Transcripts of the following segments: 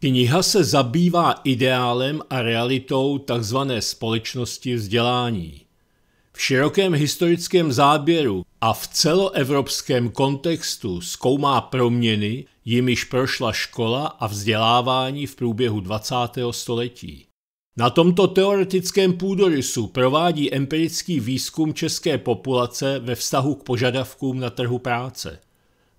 Kniha se zabývá ideálem a realitou tzv. společnosti vzdělání. V širokém historickém záběru a v celoevropském kontextu zkoumá proměny, jimiž prošla škola a vzdělávání v průběhu 20. století. Na tomto teoretickém půdorysu provádí empirický výzkum české populace ve vztahu k požadavkům na trhu práce –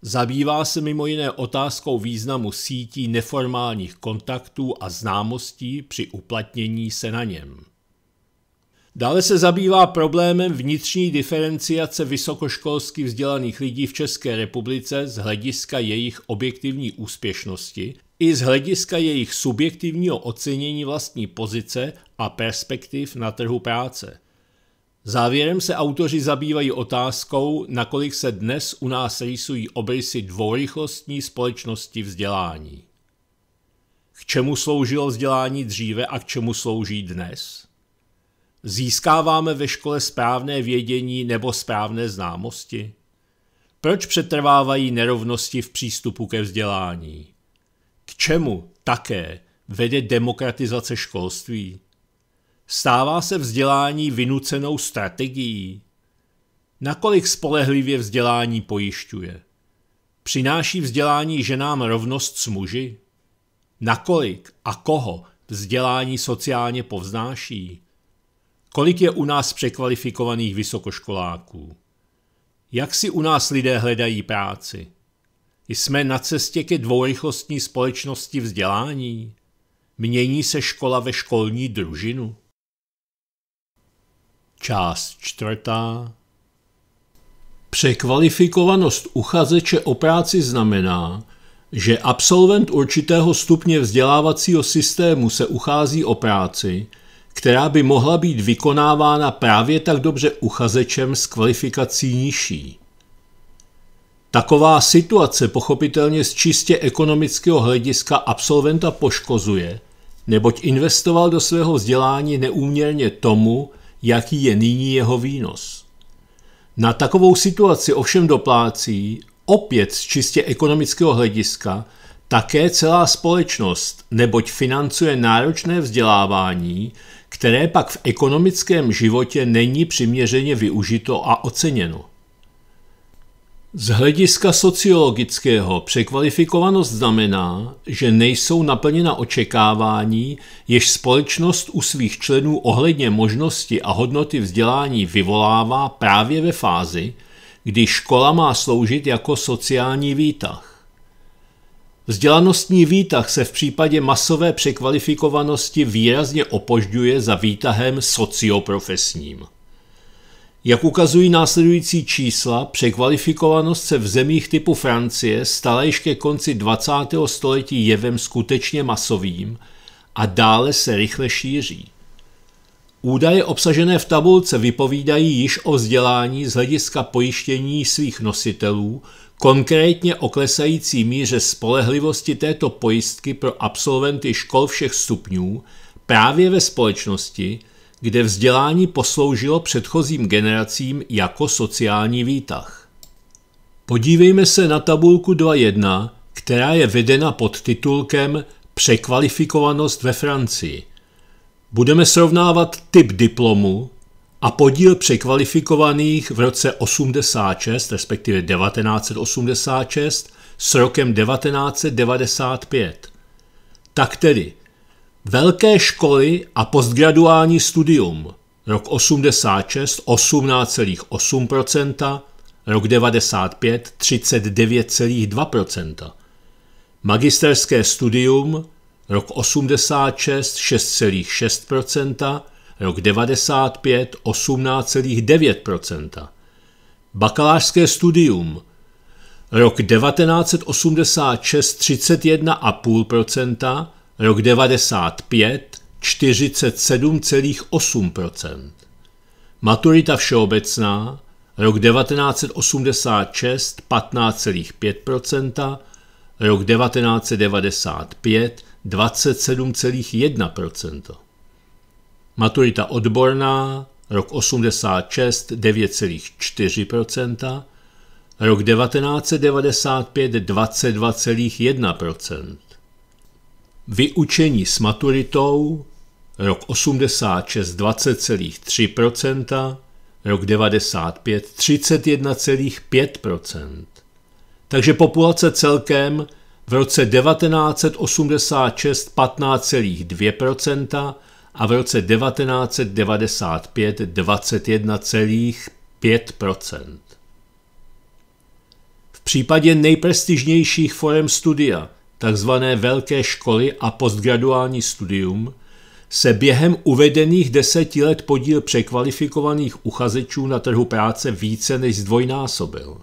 Zabývá se mimo jiné otázkou významu sítí neformálních kontaktů a známostí při uplatnění se na něm. Dále se zabývá problémem vnitřní diferenciace vysokoškolsky vzdělaných lidí v České republice z hlediska jejich objektivní úspěšnosti i z hlediska jejich subjektivního ocenění vlastní pozice a perspektiv na trhu práce. Závěrem se autoři zabývají otázkou, nakolik se dnes u nás rýsují obrysy dvourychlostní společnosti vzdělání. K čemu sloužilo vzdělání dříve a k čemu slouží dnes? Získáváme ve škole správné vědění nebo správné známosti? Proč přetrvávají nerovnosti v přístupu ke vzdělání? K čemu také vede demokratizace školství? stává se vzdělání vynucenou strategií? Nakolik spolehlivě vzdělání pojišťuje? Přináší vzdělání ženám rovnost s muži? Nakolik a koho vzdělání sociálně povznáší? Kolik je u nás překvalifikovaných vysokoškoláků? Jak si u nás lidé hledají práci? Jsme na cestě ke dvourychlostní společnosti vzdělání? Mění se škola ve školní družinu? Část čtvrtá. Překvalifikovanost uchazeče o práci znamená, že absolvent určitého stupně vzdělávacího systému se uchází o práci, která by mohla být vykonávána právě tak dobře uchazečem s kvalifikací nižší. Taková situace pochopitelně z čistě ekonomického hlediska absolventa poškozuje, neboť investoval do svého vzdělání neúměrně tomu, jaký je nyní jeho výnos. Na takovou situaci ovšem doplácí, opět z čistě ekonomického hlediska, také celá společnost, neboť financuje náročné vzdělávání, které pak v ekonomickém životě není přiměřeně využito a oceněno. Z hlediska sociologického překvalifikovanost znamená, že nejsou naplněna očekávání, jež společnost u svých členů ohledně možnosti a hodnoty vzdělání vyvolává právě ve fázi, kdy škola má sloužit jako sociální výtah. Vzdělanostní výtah se v případě masové překvalifikovanosti výrazně opožďuje za výtahem socioprofesním. Jak ukazují následující čísla, překvalifikovanost se v zemích typu Francie stala již ke konci 20. století jevem skutečně masovým a dále se rychle šíří. Údaje obsažené v tabulce vypovídají již o vzdělání z hlediska pojištění svých nositelů, konkrétně o klesající míře spolehlivosti této pojistky pro absolventy škol všech stupňů právě ve společnosti, kde vzdělání posloužilo předchozím generacím jako sociální výtah. Podívejme se na tabulku 2.1, která je vedena pod titulkem Překvalifikovanost ve Francii. Budeme srovnávat typ diplomu a podíl překvalifikovaných v roce 86, respektive 1986, s rokem 1995. Tak tedy, Velké školy a postgraduální studium. Rok 86 18,8%, rok 95 39,2%. Magisterské studium rok 86 6,6%, rok 95 18,9%. Bakalářské studium rok 1986 31,5%, rok 95 47,8 Maturita všeobecná, rok 1986 15,5 rok 1995 27,1 Maturita odborná, rok 86 9,4 rok 1995 22,1 Vyučení s maturitou rok 86 20,3%, rok 95 31,5%. Takže populace celkem v roce 1986 15,2% a v roce 1995 21,5%. V případě nejprestižnějších forem studia – takzvané velké školy a postgraduální studium, se během uvedených deseti let podíl překvalifikovaných uchazečů na trhu práce více než zdvojnásobil.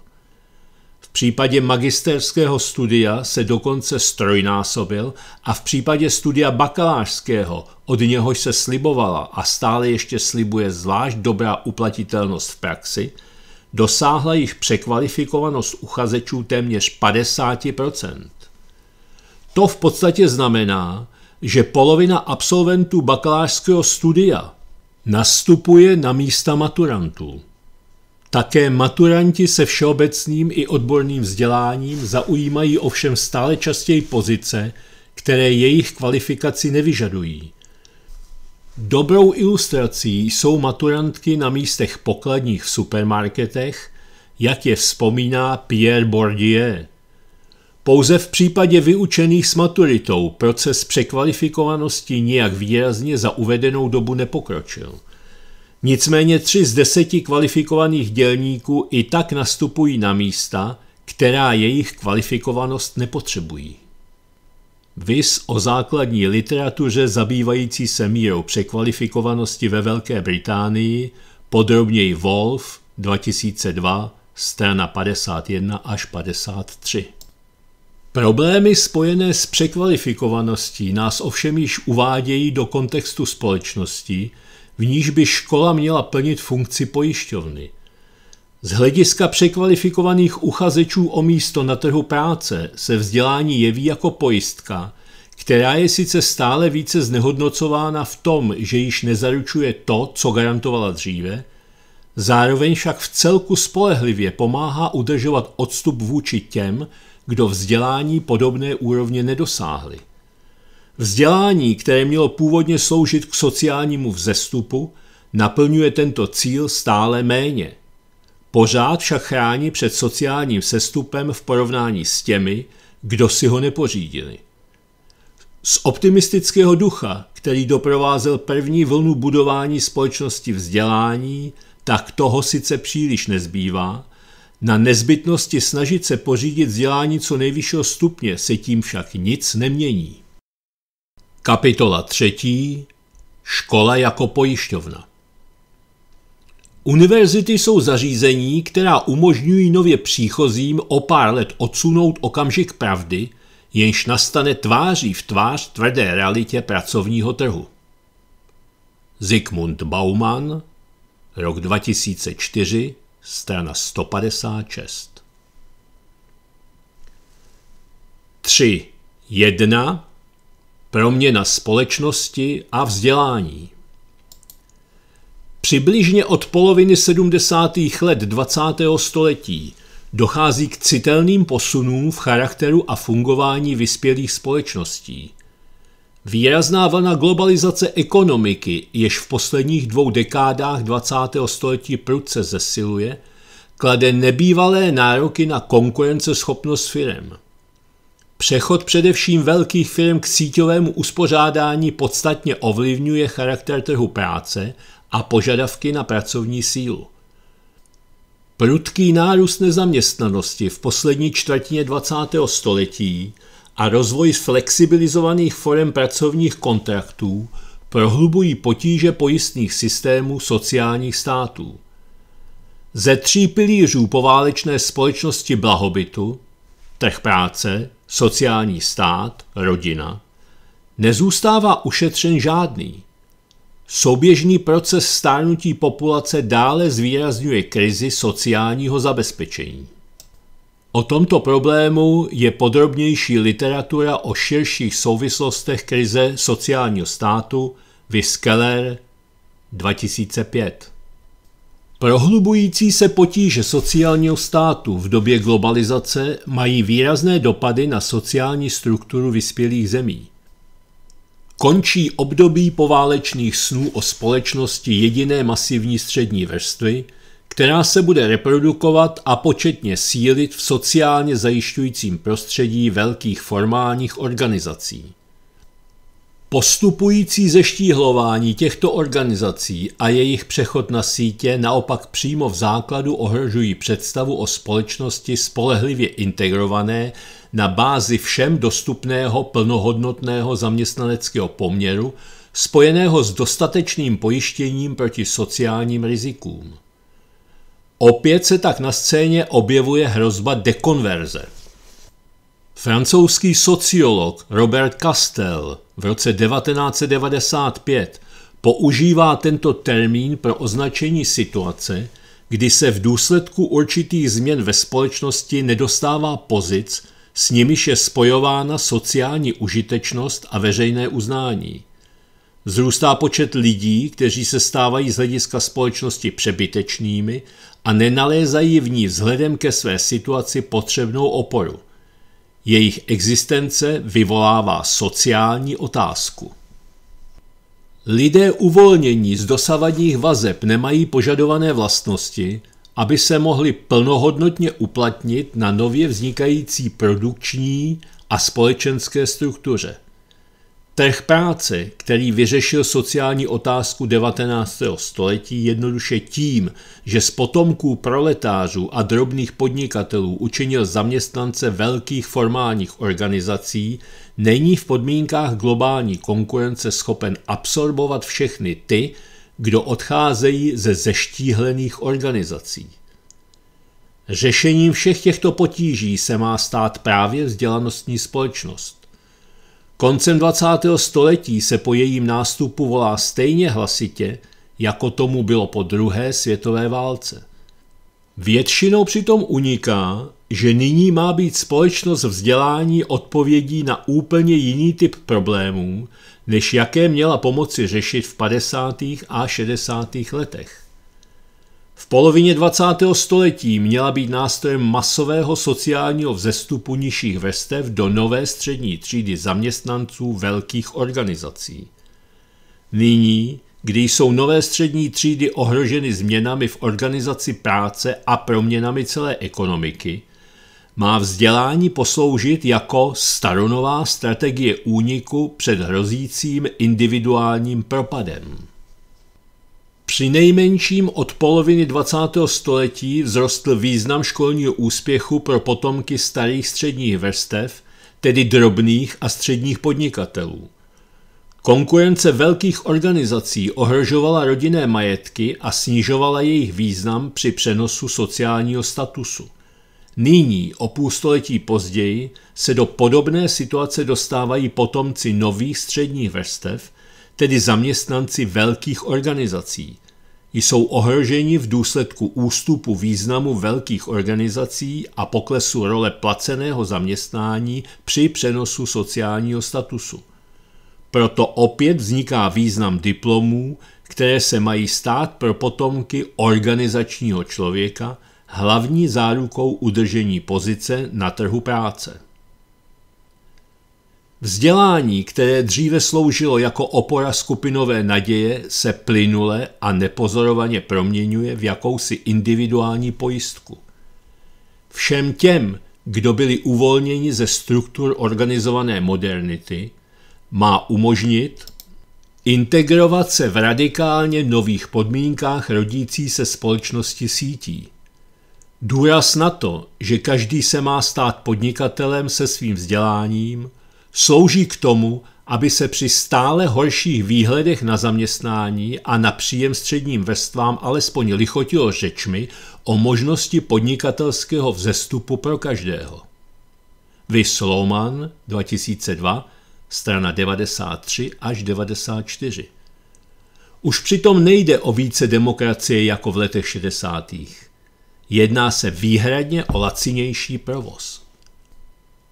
V případě magisterského studia se dokonce strojnásobil a v případě studia bakalářského, od něhož se slibovala a stále ještě slibuje zvlášť dobrá uplatitelnost v praxi, dosáhla jich překvalifikovanost uchazečů téměř 50 to v podstatě znamená, že polovina absolventů bakalářského studia nastupuje na místa maturantů. Také maturanti se všeobecným i odborným vzděláním zaujímají ovšem stále častěji pozice, které jejich kvalifikaci nevyžadují. Dobrou ilustrací jsou maturantky na místech pokladních v supermarketech, jak je vzpomíná Pierre Bourdieu. Pouze v případě vyučených s maturitou proces překvalifikovanosti nijak výrazně za uvedenou dobu nepokročil. Nicméně tři z deseti kvalifikovaných dělníků i tak nastupují na místa, která jejich kvalifikovanost nepotřebují. Vys o základní literatuře zabývající se mírou překvalifikovanosti ve Velké Británii, podrobněji Wolf 2002, strana 51 až 53. Problémy spojené s překvalifikovaností nás ovšem již uvádějí do kontextu společnosti, v níž by škola měla plnit funkci pojišťovny. Z hlediska překvalifikovaných uchazečů o místo na trhu práce se vzdělání jeví jako pojistka, která je sice stále více znehodnocována v tom, že již nezaručuje to, co garantovala dříve, zároveň však v celku spolehlivě pomáhá udržovat odstup vůči těm, kdo vzdělání podobné úrovně nedosáhli. Vzdělání, které mělo původně sloužit k sociálnímu vzestupu, naplňuje tento cíl stále méně. Pořád však chrání před sociálním sestupem v porovnání s těmi, kdo si ho nepořídili. Z optimistického ducha, který doprovázel první vlnu budování společnosti vzdělání, tak toho sice příliš nezbývá, na nezbytnosti snažit se pořídit vzdělání co nejvyššího stupně se tím však nic nemění. Kapitola třetí. Škola jako pojišťovna. Univerzity jsou zařízení, která umožňují nově příchozím o pár let odsunout okamžik pravdy, jenž nastane tváří v tvář tvrdé realitě pracovního trhu. Zygmunt Bauman, rok 2004, strana 156. 3. 1. Proměna společnosti a vzdělání. Přibližně od poloviny 70. let 20. století dochází k citelným posunům v charakteru a fungování vyspělých společností. Výrazná vlna globalizace ekonomiky, jež v posledních dvou dekádách 20. století prudce zesiluje, klade nebývalé nároky na konkurenceschopnost firem. Přechod především velkých firm k síťovému uspořádání podstatně ovlivňuje charakter trhu práce a požadavky na pracovní sílu. Prudký nárůst nezaměstnanosti v poslední čtvrtině 20. století – a rozvoj flexibilizovaných forem pracovních kontraktů prohlubují potíže pojistných systémů sociálních států. Ze tří pilířů poválečné společnosti blahobytu, trh práce, sociální stát, rodina, nezůstává ušetřen žádný. Souběžný proces stárnutí populace dále zvýrazňuje krizi sociálního zabezpečení. O tomto problému je podrobnější literatura o širších souvislostech krize sociálního státu Viskeller 2005. Prohlubující se potíže sociálního státu v době globalizace mají výrazné dopady na sociální strukturu vyspělých zemí. Končí období poválečných snů o společnosti jediné masivní střední vrstvy – která se bude reprodukovat a početně sílit v sociálně zajišťujícím prostředí velkých formálních organizací. Postupující zeštíhlování těchto organizací a jejich přechod na sítě naopak přímo v základu ohrožují představu o společnosti spolehlivě integrované na bázi všem dostupného plnohodnotného zaměstnaneckého poměru spojeného s dostatečným pojištěním proti sociálním rizikům. Opět se tak na scéně objevuje hrozba dekonverze. Francouzský sociolog Robert Castel v roce 1995 používá tento termín pro označení situace, kdy se v důsledku určitých změn ve společnosti nedostává pozic, s nimiž je spojována sociální užitečnost a veřejné uznání. Zrůstá počet lidí, kteří se stávají z hlediska společnosti přebytečnými a nenalézají v ní vzhledem ke své situaci potřebnou oporu. Jejich existence vyvolává sociální otázku. Lidé uvolnění z dosavadních vazeb nemají požadované vlastnosti, aby se mohli plnohodnotně uplatnit na nově vznikající produkční a společenské struktuře. Trh práce, který vyřešil sociální otázku 19. století jednoduše tím, že z potomků proletářů a drobných podnikatelů učinil zaměstnance velkých formálních organizací, není v podmínkách globální konkurence schopen absorbovat všechny ty, kdo odcházejí ze zeštíhlených organizací. Řešením všech těchto potíží se má stát právě vzdělanostní společnost. Koncem 20. století se po jejím nástupu volá stejně hlasitě, jako tomu bylo po druhé světové válce. Většinou přitom uniká, že nyní má být společnost vzdělání odpovědí na úplně jiný typ problémů, než jaké měla pomoci řešit v 50. a 60. letech. V polovině 20. století měla být nástrojem masového sociálního vzestupu nižších vrstev do nové střední třídy zaměstnanců velkých organizací. Nyní, kdy jsou nové střední třídy ohroženy změnami v organizaci práce a proměnami celé ekonomiky, má vzdělání posloužit jako staronová strategie úniku před hrozícím individuálním propadem. Při nejmenším od poloviny 20. století vzrostl význam školního úspěchu pro potomky starých středních vrstev, tedy drobných a středních podnikatelů. Konkurence velkých organizací ohrožovala rodinné majetky a snižovala jejich význam při přenosu sociálního statusu. Nyní, o půl století později, se do podobné situace dostávají potomci nových středních vrstev – tedy zaměstnanci velkých organizací, jsou ohroženi v důsledku ústupu významu velkých organizací a poklesu role placeného zaměstnání při přenosu sociálního statusu. Proto opět vzniká význam diplomů, které se mají stát pro potomky organizačního člověka hlavní zárukou udržení pozice na trhu práce. Vzdělání, které dříve sloužilo jako opora skupinové naděje, se plynule a nepozorovaně proměňuje v jakousi individuální pojistku. Všem těm, kdo byli uvolněni ze struktur organizované modernity, má umožnit integrovat se v radikálně nových podmínkách rodící se společnosti sítí. Důraz na to, že každý se má stát podnikatelem se svým vzděláním, slouží k tomu, aby se při stále horších výhledech na zaměstnání a na příjem středním vrstvám alespoň lichotilo řečmi o možnosti podnikatelského vzestupu pro každého. Vy Sloman 2002, strana 93 až 94. Už přitom nejde o více demokracie jako v letech 60. Jedná se výhradně o lacinější provoz.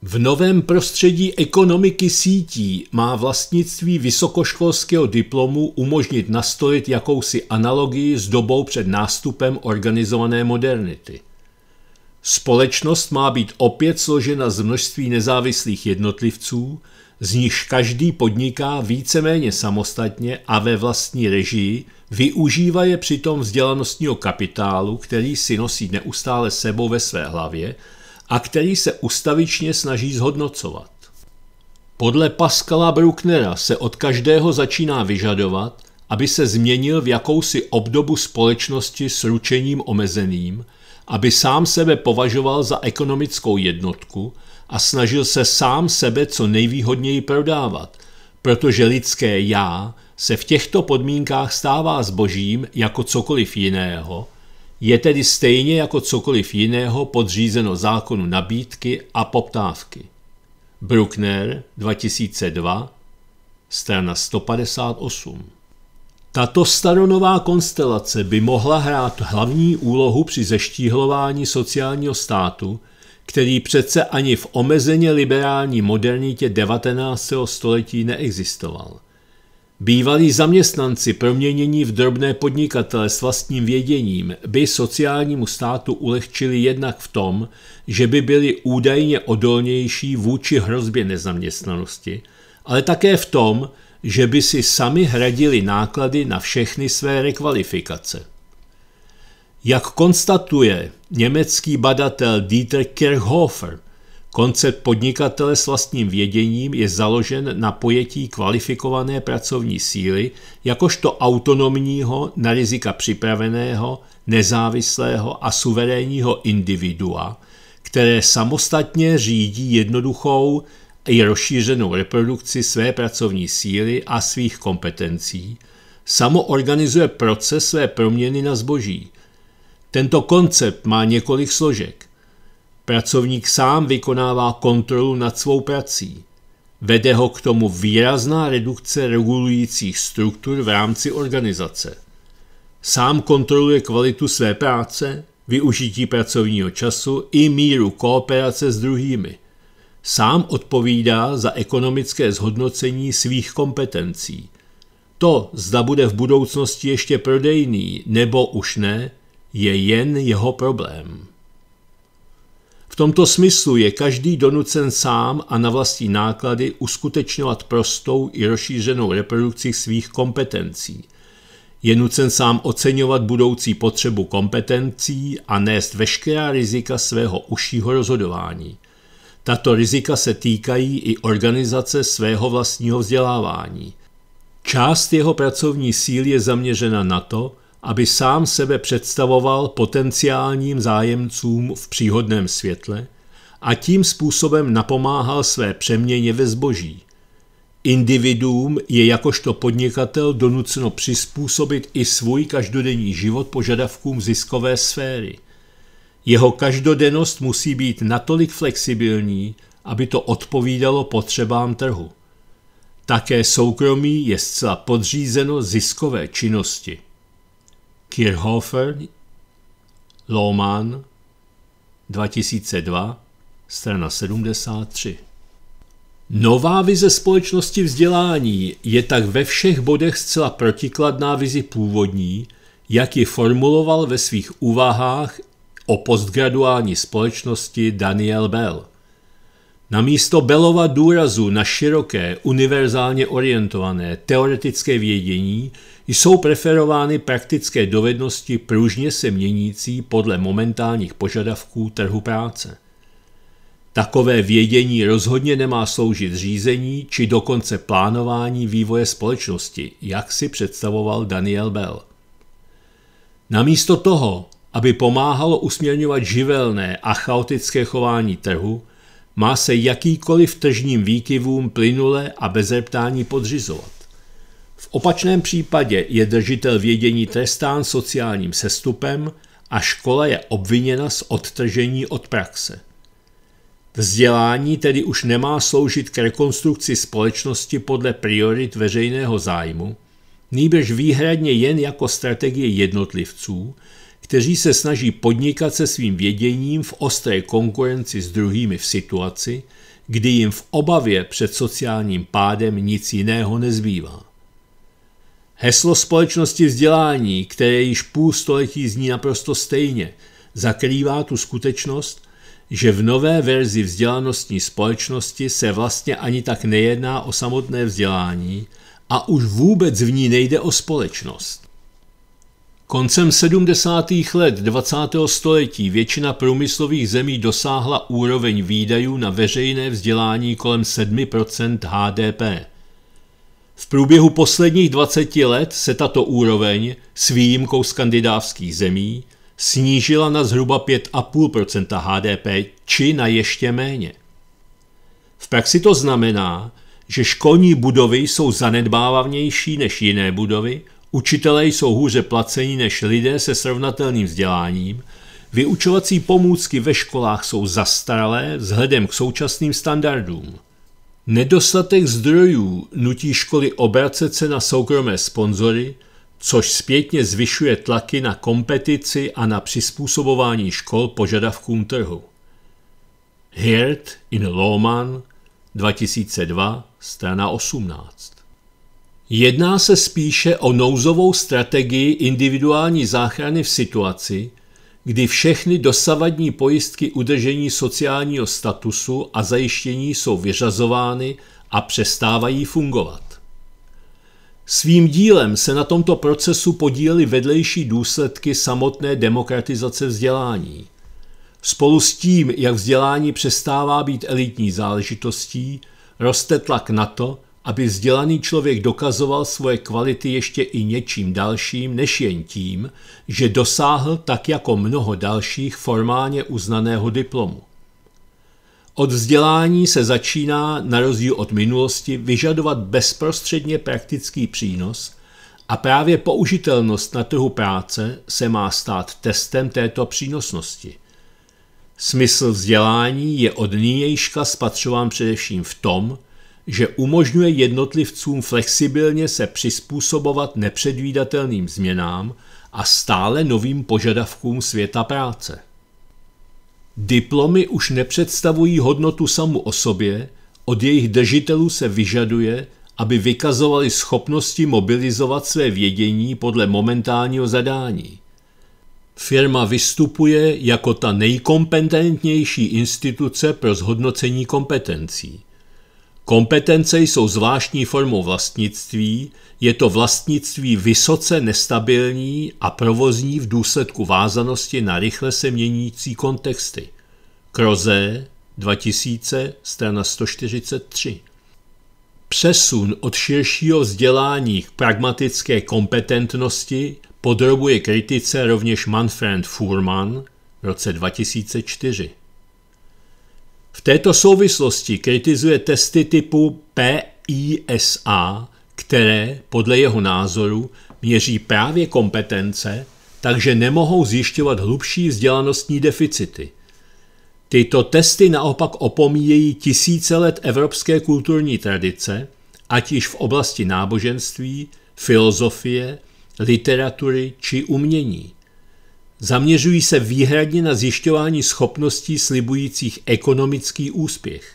V novém prostředí ekonomiky sítí má vlastnictví vysokoškolského diplomu umožnit nastolit jakousi analogii s dobou před nástupem organizované modernity. Společnost má být opět složena z množství nezávislých jednotlivců, z nichž každý podniká víceméně samostatně a ve vlastní režii, využívá je přitom vzdělanostního kapitálu, který si nosí neustále sebou ve své hlavě – a který se ustavičně snaží zhodnocovat. Podle Pascala Brucknera se od každého začíná vyžadovat, aby se změnil v jakousi obdobu společnosti s ručením omezeným, aby sám sebe považoval za ekonomickou jednotku a snažil se sám sebe co nejvýhodněji prodávat, protože lidské já se v těchto podmínkách stává zbožím jako cokoliv jiného – je tedy stejně jako cokoliv jiného podřízeno zákonu nabídky a poptávky. Bruckner 2002, strana 158. Tato staronová konstelace by mohla hrát hlavní úlohu při zeštíhlování sociálního státu, který přece ani v omezeně liberální modernitě 19. století neexistoval. Bývalí zaměstnanci proměnění v drobné podnikatele s vlastním věděním by sociálnímu státu ulehčili jednak v tom, že by byli údajně odolnější vůči hrozbě nezaměstnanosti, ale také v tom, že by si sami hradili náklady na všechny své rekvalifikace. Jak konstatuje německý badatel Dieter Kirchhofer, Koncept podnikatele s vlastním věděním je založen na pojetí kvalifikované pracovní síly jakožto autonomního, na rizika připraveného, nezávislého a suverénního individua, které samostatně řídí jednoduchou i rozšířenou reprodukci své pracovní síly a svých kompetencí, samo organizuje proces své proměny na zboží. Tento koncept má několik složek. Pracovník sám vykonává kontrolu nad svou prací. Vede ho k tomu výrazná redukce regulujících struktur v rámci organizace. Sám kontroluje kvalitu své práce, využití pracovního času i míru kooperace s druhými. Sám odpovídá za ekonomické zhodnocení svých kompetencí. To, zda bude v budoucnosti ještě prodejný nebo už ne, je jen jeho problém tomto smyslu je každý donucen sám a na vlastní náklady uskutečňovat prostou i rozšířenou reprodukci svých kompetencí. Je nucen sám oceňovat budoucí potřebu kompetencí a nést veškerá rizika svého užšího rozhodování. Tato rizika se týkají i organizace svého vlastního vzdělávání. Část jeho pracovní síly je zaměřena na to, aby sám sebe představoval potenciálním zájemcům v příhodném světle a tím způsobem napomáhal své přeměně ve zboží. Individuum je jakožto podnikatel donuceno přizpůsobit i svůj každodenní život požadavkům ziskové sféry. Jeho každodennost musí být natolik flexibilní, aby to odpovídalo potřebám trhu. Také soukromí je zcela podřízeno ziskové činnosti. Kirchhofer, Lohmann, 2002, strana 73. Nová vize společnosti vzdělání je tak ve všech bodech zcela protikladná vizi původní, jak ji formuloval ve svých úvahách o postgraduální společnosti Daniel Bell. Namísto Bellova důrazu na široké, univerzálně orientované teoretické vědění jsou preferovány praktické dovednosti pružně se měnící podle momentálních požadavků trhu práce. Takové vědění rozhodně nemá sloužit řízení či dokonce plánování vývoje společnosti, jak si představoval Daniel Bell. Namísto toho, aby pomáhalo usměrňovat živelné a chaotické chování trhu, má se jakýkoliv tržním výkyvům plynule a bez podřizovat. V opačném případě je držitel vědění trestán sociálním sestupem a škola je obviněna z odtržení od praxe. Vzdělání tedy už nemá sloužit k rekonstrukci společnosti podle priorit veřejného zájmu, nýbrž výhradně jen jako strategie jednotlivců, kteří se snaží podnikat se svým věděním v ostré konkurenci s druhými v situaci, kdy jim v obavě před sociálním pádem nic jiného nezbývá. Heslo společnosti vzdělání, které již půl století zní naprosto stejně, zakrývá tu skutečnost, že v nové verzi vzdělanostní společnosti se vlastně ani tak nejedná o samotné vzdělání a už vůbec v ní nejde o společnost. Koncem 70. let 20. století většina průmyslových zemí dosáhla úroveň výdajů na veřejné vzdělání kolem 7 HDP – v průběhu posledních 20 let se tato úroveň s výjimkou skandinávských zemí snížila na zhruba 5,5 HDP či na ještě méně. V praxi to znamená, že školní budovy jsou zanedbávavnější než jiné budovy, učitelé jsou hůře placení než lidé se srovnatelným vzděláním, vyučovací pomůcky ve školách jsou zastaralé vzhledem k současným standardům. Nedostatek zdrojů nutí školy obracet se na soukromé sponzory, což zpětně zvyšuje tlaky na kompetici a na přizpůsobování škol požadavkům trhu. Hirt in Lohmann 2002, strana 18. Jedná se spíše o nouzovou strategii individuální záchrany v situaci, kdy všechny dosavadní pojistky udržení sociálního statusu a zajištění jsou vyřazovány a přestávají fungovat. Svým dílem se na tomto procesu podílely vedlejší důsledky samotné demokratizace vzdělání. Spolu s tím, jak vzdělání přestává být elitní záležitostí, roste tlak na to, aby vzdělaný člověk dokazoval svoje kvality ještě i něčím dalším, než jen tím, že dosáhl tak jako mnoho dalších formálně uznaného diplomu. Od vzdělání se začíná, na rozdíl od minulosti, vyžadovat bezprostředně praktický přínos a právě použitelnost na trhu práce se má stát testem této přínosnosti. Smysl vzdělání je od nynějška spatřován především v tom, že umožňuje jednotlivcům flexibilně se přizpůsobovat nepředvídatelným změnám a stále novým požadavkům světa práce. Diplomy už nepředstavují hodnotu samu o sobě, od jejich držitelů se vyžaduje, aby vykazovali schopnosti mobilizovat své vědění podle momentálního zadání. Firma vystupuje jako ta nejkompetentnější instituce pro zhodnocení kompetencí. Kompetence jsou zvláštní formou vlastnictví, je to vlastnictví vysoce nestabilní a provozní v důsledku vázanosti na rychle se měnící kontexty. Kroze 2000, strana 143. Přesun od širšího vzdělání k pragmatické kompetentnosti podrobuje kritice rovněž Manfred Fuhrmann v roce 2004. V této souvislosti kritizuje testy typu PISA, které, podle jeho názoru, měří právě kompetence, takže nemohou zjišťovat hlubší vzdělanostní deficity. Tyto testy naopak opomíjejí tisíce let evropské kulturní tradice, ať již v oblasti náboženství, filozofie, literatury či umění. Zaměřují se výhradně na zjišťování schopností slibujících ekonomický úspěch.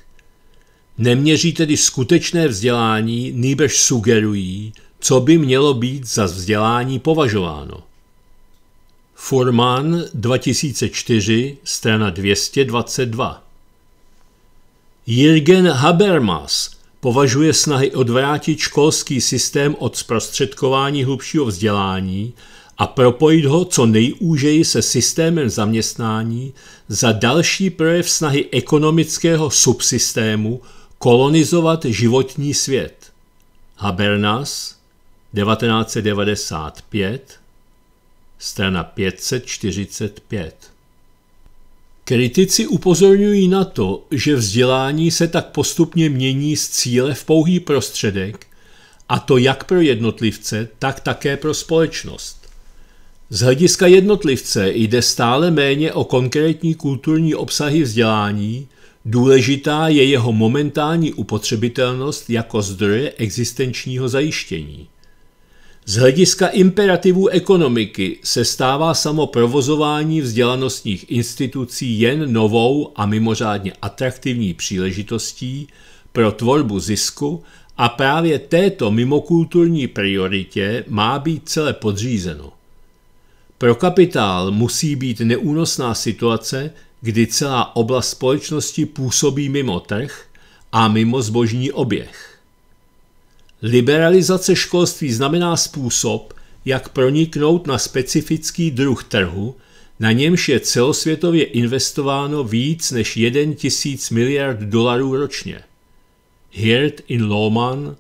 Neměří tedy skutečné vzdělání, nýbrž sugerují, co by mělo být za vzdělání považováno. Forman 2004, strana 222 Jürgen Habermas považuje snahy odvrátit školský systém od zprostředkování hlubšího vzdělání a propojit ho co nejúžeji se systémem zaměstnání za další projev snahy ekonomického subsystému kolonizovat životní svět. Habernas 1995 strana 545 Kritici upozorňují na to, že vzdělání se tak postupně mění z cíle v pouhý prostředek, a to jak pro jednotlivce, tak také pro společnost. Z hlediska jednotlivce jde stále méně o konkrétní kulturní obsahy vzdělání, důležitá je jeho momentální upotřebitelnost jako zdroje existenčního zajištění. Z hlediska imperativů ekonomiky se stává samo provozování vzdělanostních institucí jen novou a mimořádně atraktivní příležitostí pro tvorbu zisku a právě této mimokulturní prioritě má být celé podřízeno. Pro kapitál musí být neúnosná situace, kdy celá oblast společnosti působí mimo trh a mimo zbožní oběh. Liberalizace školství znamená způsob, jak proniknout na specifický druh trhu, na němž je celosvětově investováno víc než 1 tisíc miliard dolarů ročně. Hirt in Lohmann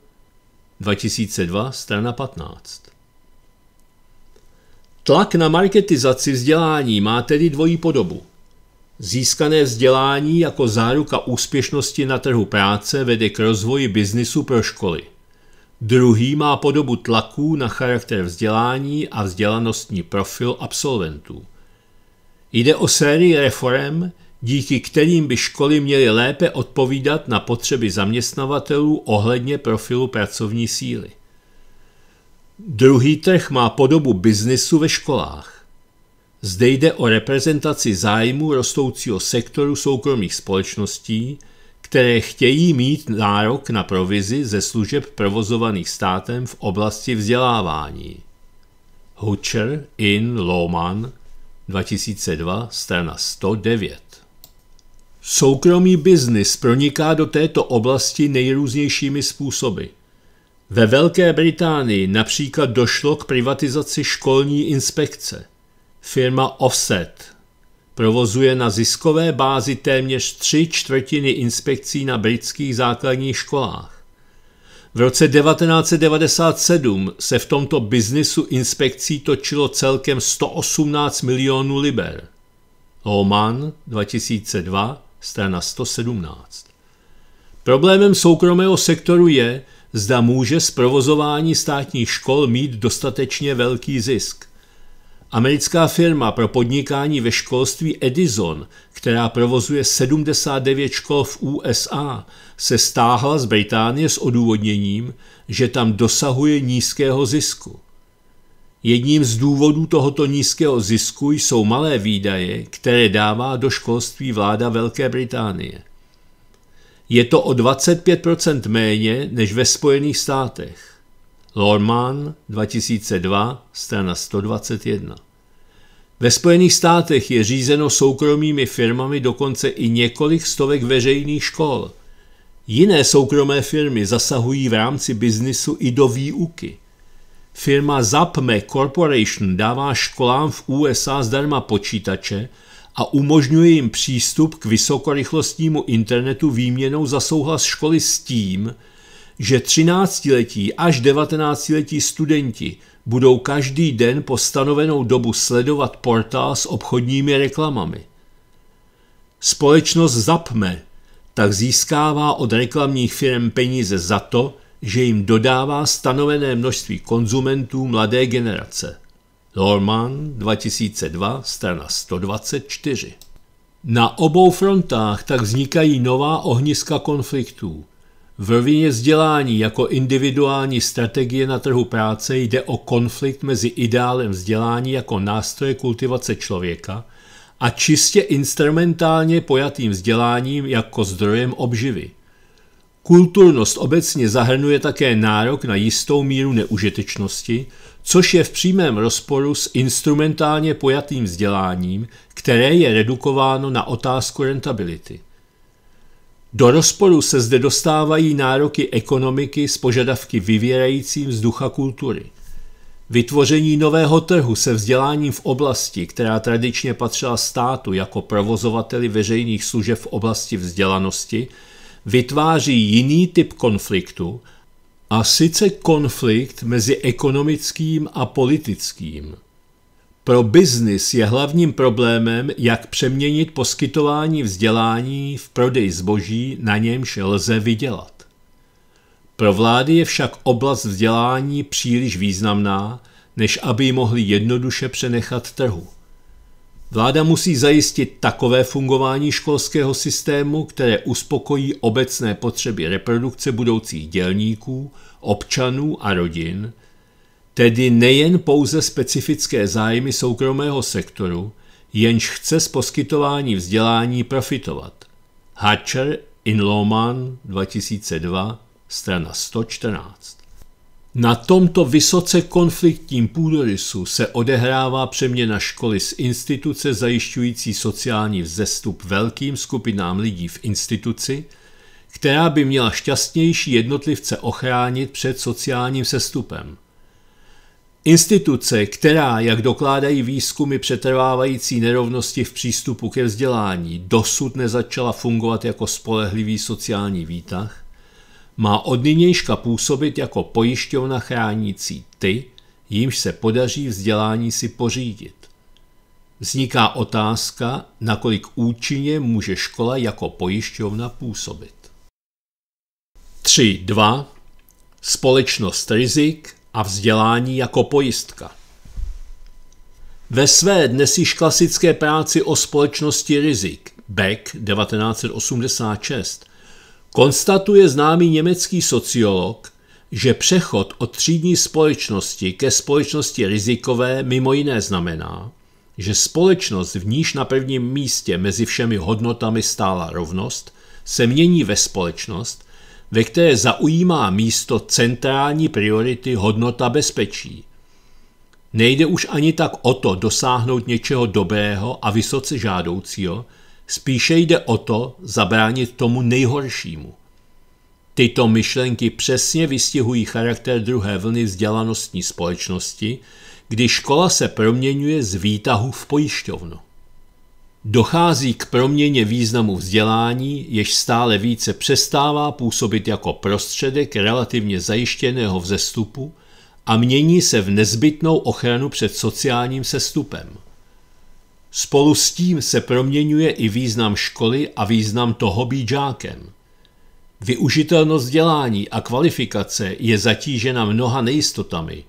2002, strana 15. Tlak na marketizaci vzdělání má tedy dvojí podobu. Získané vzdělání jako záruka úspěšnosti na trhu práce vede k rozvoji biznisu pro školy. Druhý má podobu tlaků na charakter vzdělání a vzdělanostní profil absolventů. Jde o sérii reform, díky kterým by školy měly lépe odpovídat na potřeby zaměstnavatelů ohledně profilu pracovní síly. Druhý trh má podobu biznisu ve školách. Zde jde o reprezentaci zájmu rostoucího sektoru soukromých společností, které chtějí mít nárok na provizi ze služeb provozovaných státem v oblasti vzdělávání. Hutcher in Lohmann 2002, strana 109. Soukromý biznis proniká do této oblasti nejrůznějšími způsoby – ve Velké Británii například došlo k privatizaci školní inspekce. Firma Offset provozuje na ziskové bázi téměř tři čtvrtiny inspekcí na britských základních školách. V roce 1997 se v tomto biznisu inspekcí točilo celkem 118 milionů liber. Oman 2002, strana 117. Problémem soukromého sektoru je, zda může z provozování státních škol mít dostatečně velký zisk. Americká firma pro podnikání ve školství Edison, která provozuje 79 škol v USA, se stáhla z Británie s odůvodněním, že tam dosahuje nízkého zisku. Jedním z důvodů tohoto nízkého zisku jsou malé výdaje, které dává do školství vláda Velké Británie. Je to o 25 méně než ve Spojených státech. Lorman 2002, strana 121. Ve Spojených státech je řízeno soukromými firmami dokonce i několik stovek veřejných škol. Jiné soukromé firmy zasahují v rámci biznisu i do výuky. Firma Zapme Corporation dává školám v USA zdarma počítače a umožňuje jim přístup k vysokorychlostnímu internetu výměnou za souhlas školy s tím, že 13-letí až 19-letí studenti budou každý den po stanovenou dobu sledovat portál s obchodními reklamami. Společnost Zapme tak získává od reklamních firm peníze za to, že jim dodává stanovené množství konzumentů mladé generace. Lorman 2002, strana 124. Na obou frontách tak vznikají nová ohniska konfliktů. V rovině vzdělání jako individuální strategie na trhu práce jde o konflikt mezi ideálem vzdělání jako nástroje kultivace člověka a čistě instrumentálně pojatým vzděláním jako zdrojem obživy. Kulturnost obecně zahrnuje také nárok na jistou míru neužitečnosti, což je v přímém rozporu s instrumentálně pojatým vzděláním, které je redukováno na otázku rentability. Do rozporu se zde dostávají nároky ekonomiky s požadavky vyvěrajícím z ducha kultury. Vytvoření nového trhu se vzděláním v oblasti, která tradičně patřila státu jako provozovateli veřejných služeb v oblasti vzdělanosti, vytváří jiný typ konfliktu, a sice konflikt mezi ekonomickým a politickým. Pro biznis je hlavním problémem, jak přeměnit poskytování vzdělání v prodej zboží, na němž lze vydělat. Pro vlády je však oblast vzdělání příliš významná, než aby ji mohli jednoduše přenechat trhu. Vláda musí zajistit takové fungování školského systému, které uspokojí obecné potřeby reprodukce budoucích dělníků, občanů a rodin, tedy nejen pouze specifické zájmy soukromého sektoru, jenž chce z poskytování vzdělání profitovat. Hatcher in Lohmann 2002, strana 114. Na tomto vysoce konfliktním půdorysu se odehrává přeměna školy z instituce zajišťující sociální vzestup velkým skupinám lidí v instituci, která by měla šťastnější jednotlivce ochránit před sociálním sestupem. Instituce, která, jak dokládají výzkumy přetrvávající nerovnosti v přístupu ke vzdělání, dosud nezačala fungovat jako spolehlivý sociální výtah, má od nynějška působit jako pojišťovna chránící ty, jimž se podaří vzdělání si pořídit. Vzniká otázka, nakolik účinně může škola jako pojišťovna působit. 3.2. Společnost rizik a vzdělání jako pojistka. Ve své dnes již klasické práci o společnosti rizik Beck 1986 Konstatuje známý německý sociolog, že přechod od třídní společnosti ke společnosti rizikové mimo jiné znamená, že společnost, v níž na prvním místě mezi všemi hodnotami stála rovnost, se mění ve společnost, ve které zaujímá místo centrální priority hodnota bezpečí. Nejde už ani tak o to dosáhnout něčeho dobrého a vysoce žádoucího, Spíše jde o to zabránit tomu nejhoršímu. Tyto myšlenky přesně vystihují charakter druhé vlny vzdělanostní společnosti, kdy škola se proměňuje z výtahu v pojišťovnu. Dochází k proměně významu vzdělání, jež stále více přestává působit jako prostředek relativně zajištěného vzestupu a mění se v nezbytnou ochranu před sociálním sestupem. Spolu s tím se proměňuje i význam školy a význam toho být žákem. Využitelnost vzdělání a kvalifikace je zatížena mnoha nejistotami.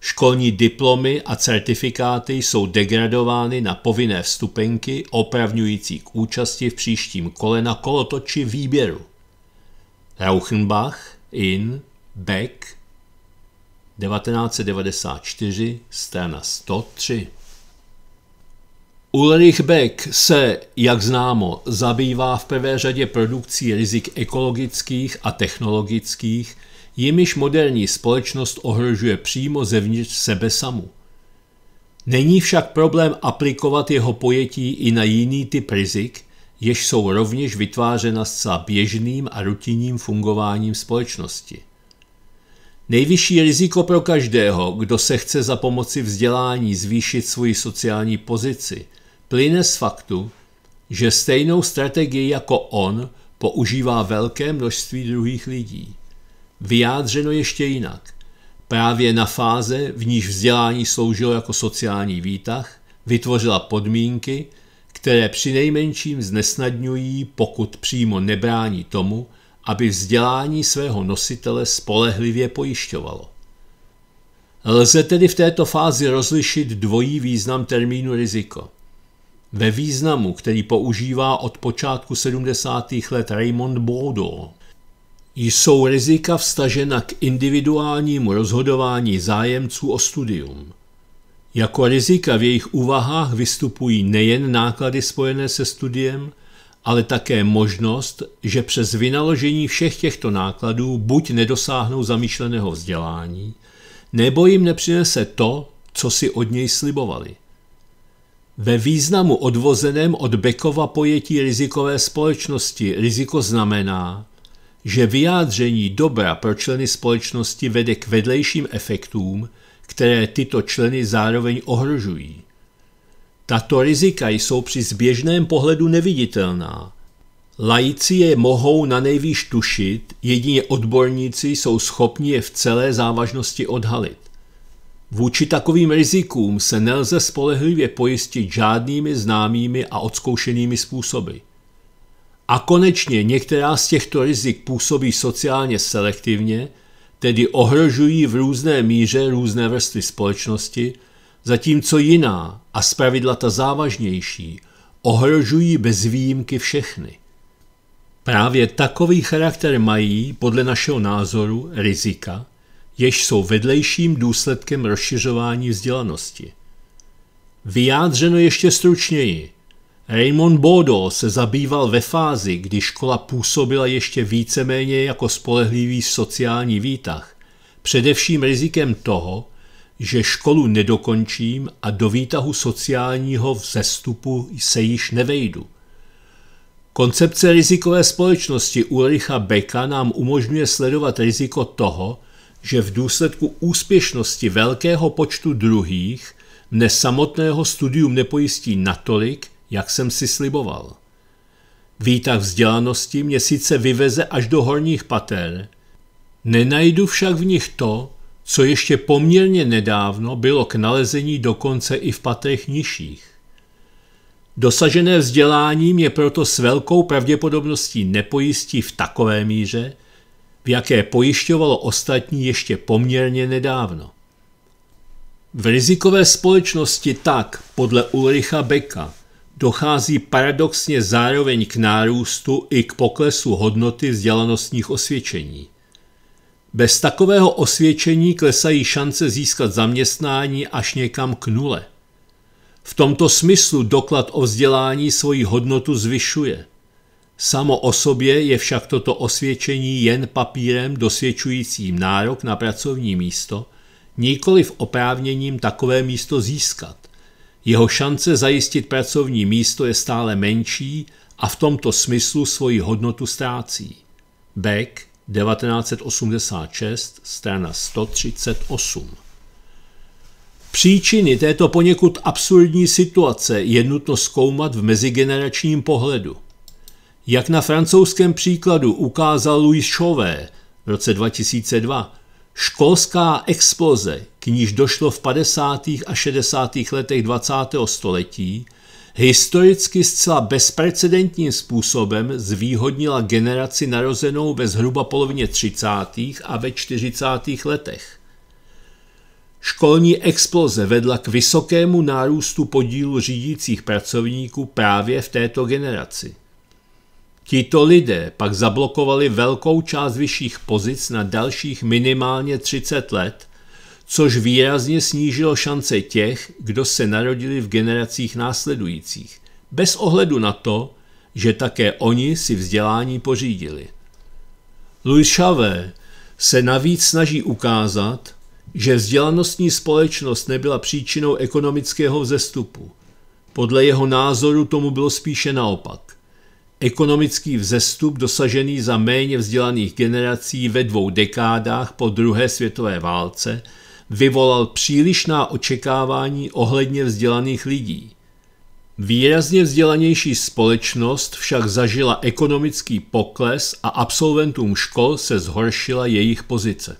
Školní diplomy a certifikáty jsou degradovány na povinné vstupenky opravňující k účasti v příštím kole na kolotoči výběru. Rauchenbach, In, Beck, 1994, strana 103. Ulrich Beck se, jak známo, zabývá v prvé řadě produkcí rizik ekologických a technologických, jimiž moderní společnost ohrožuje přímo zevnitř sebe samu. Není však problém aplikovat jeho pojetí i na jiný typ rizik, jež jsou rovněž vytvářena zcela běžným a rutinním fungováním společnosti. Nejvyšší riziko pro každého, kdo se chce za pomoci vzdělání zvýšit svoji sociální pozici – plyne z faktu, že stejnou strategii jako on používá velké množství druhých lidí. Vyjádřeno ještě jinak. Právě na fáze, v níž vzdělání sloužilo jako sociální výtah, vytvořila podmínky, které přinejmenším znesnadňují, pokud přímo nebrání tomu, aby vzdělání svého nositele spolehlivě pojišťovalo. Lze tedy v této fázi rozlišit dvojí význam termínu riziko – ve významu, který používá od počátku 70. let Raymond Bodo, jsou rizika vstažena k individuálnímu rozhodování zájemců o studium. Jako rizika v jejich úvahách vystupují nejen náklady spojené se studiem, ale také možnost, že přes vynaložení všech těchto nákladů buď nedosáhnou zamýšleného vzdělání, nebo jim nepřinese to, co si od něj slibovali – ve významu odvozeném od Bekova pojetí rizikové společnosti riziko znamená, že vyjádření dobra pro členy společnosti vede k vedlejším efektům, které tyto členy zároveň ohrožují. Tato rizika jsou při zběžném pohledu neviditelná. Lajíci je mohou na nejvýš tušit, jedině odborníci jsou schopni je v celé závažnosti odhalit. Vůči takovým rizikům se nelze spolehlivě pojistit žádnými známými a odzkoušenými způsoby. A konečně některá z těchto rizik působí sociálně selektivně, tedy ohrožují v různé míře různé vrstvy společnosti, zatímco jiná a zpravidla ta závažnější ohrožují bez výjimky všechny. Právě takový charakter mají, podle našeho názoru, rizika, jež jsou vedlejším důsledkem rozšiřování vzdělanosti. Vyjádřeno ještě stručněji. Raymond Bodo se zabýval ve fázi, kdy škola působila ještě víceméně jako spolehlivý sociální výtah, především rizikem toho, že školu nedokončím a do výtahu sociálního vzestupu se již nevejdu. Koncepce rizikové společnosti Ulricha Becka nám umožňuje sledovat riziko toho, že v důsledku úspěšnosti velkého počtu druhých mne samotného studium nepojistí natolik, jak jsem si sliboval. Výtah vzdělanosti mě sice vyveze až do horních pater, nenajdu však v nich to, co ještě poměrně nedávno bylo k nalezení dokonce i v patrech nižších. Dosažené vzdělání mě proto s velkou pravděpodobností nepojistí v takové míře, jaké pojišťovalo ostatní ještě poměrně nedávno. V rizikové společnosti tak, podle Ulricha Becka, dochází paradoxně zároveň k nárůstu i k poklesu hodnoty vzdělanostních osvědčení. Bez takového osvědčení klesají šance získat zaměstnání až někam k nule. V tomto smyslu doklad o vzdělání svoji hodnotu zvyšuje. Samo o sobě je však toto osvědčení jen papírem dosvědčujícím nárok na pracovní místo, nikoli v oprávněním takové místo získat. Jeho šance zajistit pracovní místo je stále menší a v tomto smyslu svoji hodnotu ztrácí. Beck 1986, strana 138. Příčiny této poněkud absurdní situace je nutno zkoumat v mezigeneračním pohledu. Jak na francouzském příkladu ukázal Louis Chauvet v roce 2002, školská exploze, k níž došlo v 50. a 60. letech 20. století, historicky zcela bezprecedentním způsobem zvýhodnila generaci narozenou ve zhruba polovině 30. a ve 40. letech. Školní exploze vedla k vysokému nárůstu podílu řídících pracovníků právě v této generaci. Tito lidé pak zablokovali velkou část vyšších pozic na dalších minimálně 30 let, což výrazně snížilo šance těch, kdo se narodili v generacích následujících, bez ohledu na to, že také oni si vzdělání pořídili. Louis Chavé se navíc snaží ukázat, že vzdělanostní společnost nebyla příčinou ekonomického vzestupu. Podle jeho názoru tomu bylo spíše naopak. Ekonomický vzestup dosažený za méně vzdělaných generací ve dvou dekádách po druhé světové válce vyvolal přílišná očekávání ohledně vzdělaných lidí. Výrazně vzdělanější společnost však zažila ekonomický pokles a absolventům škol se zhoršila jejich pozice.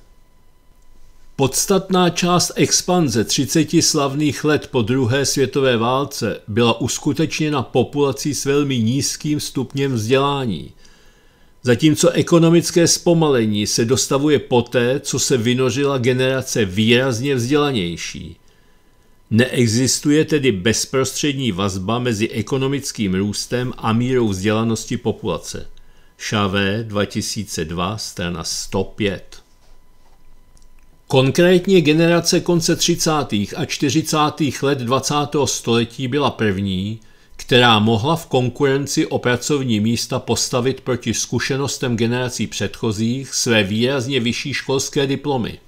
Podstatná část expanze 30 slavných let po druhé světové válce byla uskutečněna populací s velmi nízkým stupněm vzdělání. Zatímco ekonomické zpomalení se dostavuje poté, co se vynožila generace výrazně vzdělanější. Neexistuje tedy bezprostřední vazba mezi ekonomickým růstem a mírou vzdělanosti populace. Šavé 2002, strana 105. Konkrétně generace konce 30. a 40. let 20. století byla první, která mohla v konkurenci o pracovní místa postavit proti zkušenostem generací předchozích své výrazně vyšší školské diplomy.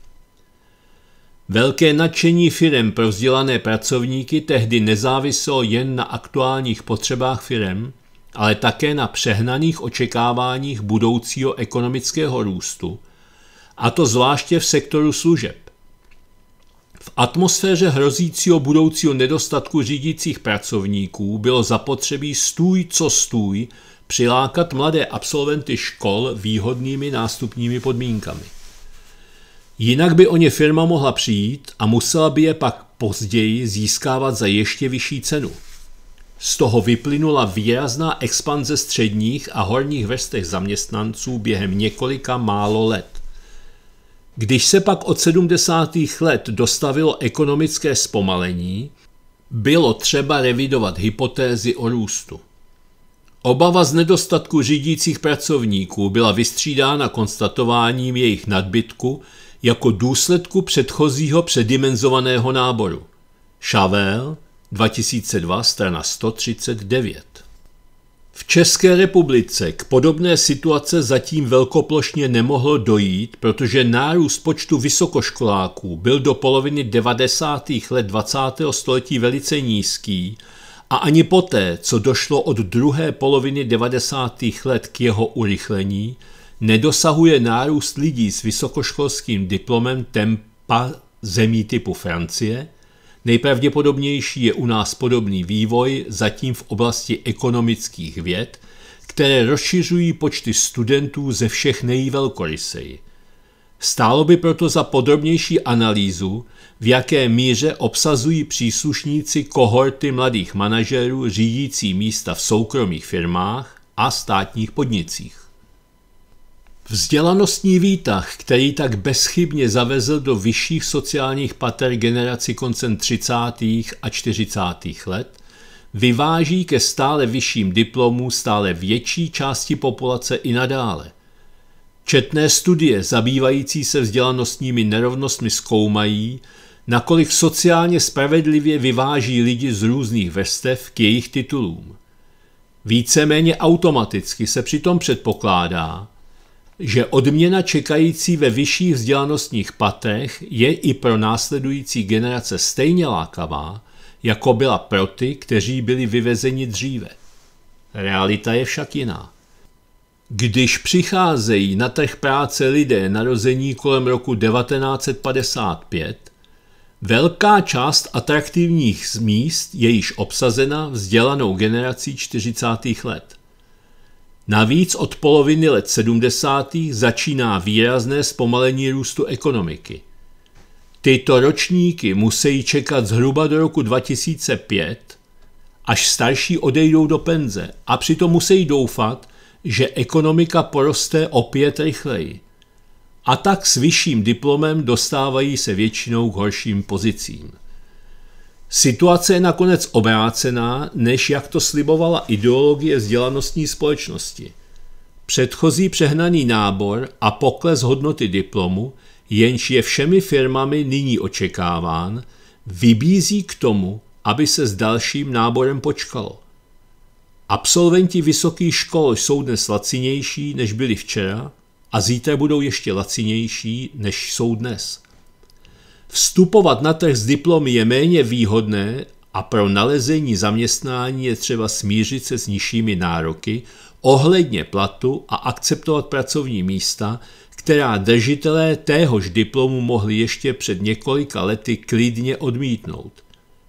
Velké nadšení firem pro vzdělané pracovníky tehdy nezáviselo jen na aktuálních potřebách firem, ale také na přehnaných očekáváních budoucího ekonomického růstu – a to zvláště v sektoru služeb. V atmosféře hrozícího budoucího nedostatku řídících pracovníků bylo zapotřebí stůj co stůj přilákat mladé absolventy škol výhodnými nástupními podmínkami. Jinak by o ně firma mohla přijít a musela by je pak později získávat za ještě vyšší cenu. Z toho vyplynula výrazná expanze středních a horních vrstech zaměstnanců během několika málo let. Když se pak od 70. let dostavilo ekonomické zpomalení, bylo třeba revidovat hypotézy o růstu. Obava z nedostatku řídících pracovníků byla vystřídána konstatováním jejich nadbytku jako důsledku předchozího předimenzovaného náboru. Chavel, 2002, strana 139. V České republice k podobné situace zatím velkoplošně nemohlo dojít, protože nárůst počtu vysokoškoláků byl do poloviny 90. let 20. století velice nízký a ani poté, co došlo od druhé poloviny 90. let k jeho urychlení, nedosahuje nárůst lidí s vysokoškolským diplomem tempa zemí typu Francie – Nejpravděpodobnější je u nás podobný vývoj zatím v oblasti ekonomických věd, které rozšiřují počty studentů ze všech nejvelkoryseji. Stálo by proto za podrobnější analýzu, v jaké míře obsazují příslušníci kohorty mladých manažerů řídící místa v soukromých firmách a státních podnicích. Vzdělanostní výtah, který tak bezchybně zavezl do vyšších sociálních pater generaci koncem 30. a 40. let, vyváží ke stále vyšším diplomu stále větší části populace i nadále. Četné studie zabývající se vzdělanostními nerovnostmi zkoumají, nakolik sociálně spravedlivě vyváží lidi z různých vrstev k jejich titulům. Víceméně automaticky se přitom předpokládá, že odměna čekající ve vyšších vzdělanostních patech je i pro následující generace stejně lákavá, jako byla pro ty, kteří byli vyvezeni dříve. Realita je však jiná. Když přicházejí na trh práce lidé narození kolem roku 1955, velká část atraktivních míst je již obsazena vzdělanou generací 40. let. Navíc od poloviny let 70. začíná výrazné zpomalení růstu ekonomiky. Tyto ročníky musí čekat zhruba do roku 2005, až starší odejdou do penze a přitom musí doufat, že ekonomika poroste opět rychleji. A tak s vyšším diplomem dostávají se většinou k horším pozicím. Situace je nakonec obrácená, než jak to slibovala ideologie vzdělanostní společnosti. Předchozí přehnaný nábor a pokles hodnoty diplomu, jenž je všemi firmami nyní očekáván, vybízí k tomu, aby se s dalším náborem počkalo. Absolventi vysokých škol jsou dnes lacinější, než byli včera, a zítra budou ještě lacinější, než jsou dnes. Vstupovat na trh s diplomy je méně výhodné a pro nalezení zaměstnání je třeba smířit se s nižšími nároky ohledně platu a akceptovat pracovní místa, která držitelé téhož diplomu mohli ještě před několika lety klidně odmítnout.